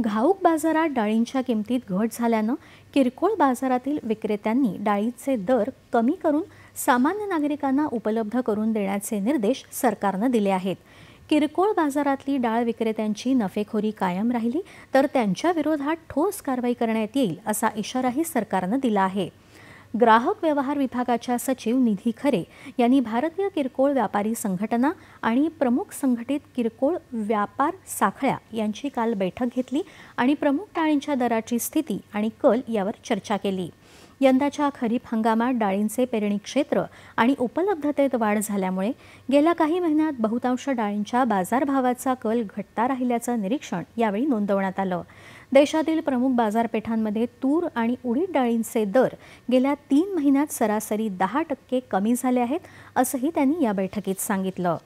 घाऊक बाजारात डाळींच्या किमतीत घट झाल्यानं किरकोळ बाजारातील विक्रेत्यांनी डाळीचे दर कमी करून सामान्य नागरिकांना उपलब्ध करून देण्याचे निर्देश सरकारनं दिले आहेत किरकोळ बाजारातली डाळ विक्रेत्यांची नफेखोरी कायम राहिली तर त्यांच्या विरोधात ठोस कारवाई करण्यात येईल असा इशाराही सरकारनं दिला आहे ग्राहक व्यवहार विभागाच्या सचिव निधी खरे यांनी भारतीय किरकोळ व्यापारी संघटना आणि प्रमुख संघटित किरकोळ व्यापार साखळ्या यांची काल बैठक घेतली आणि प्रमुख टाळींच्या दराची स्थिती आणि कल यावर चर्चा केली यंदाच्या खरीप हंगामात डाळींचे पेरणी क्षेत्र आणि उपलब्धतेत वाढ झाल्यामुळे गेल्या काही महिन्यात बहुतांश डाळींच्या बाजारभावाचा कल घटता राहिल्याचं निरीक्षण यावेळी नोंदवण्यात आलं देशातील प्रमुख बाजारपेठांमध्ये तूर आणि उडीद डाळींचे दर गेल्या तीन महिन्यात सरासरी दहा टक्के कमी झाले आहेत असंही त्यांनी या बैठकीत सांगितलं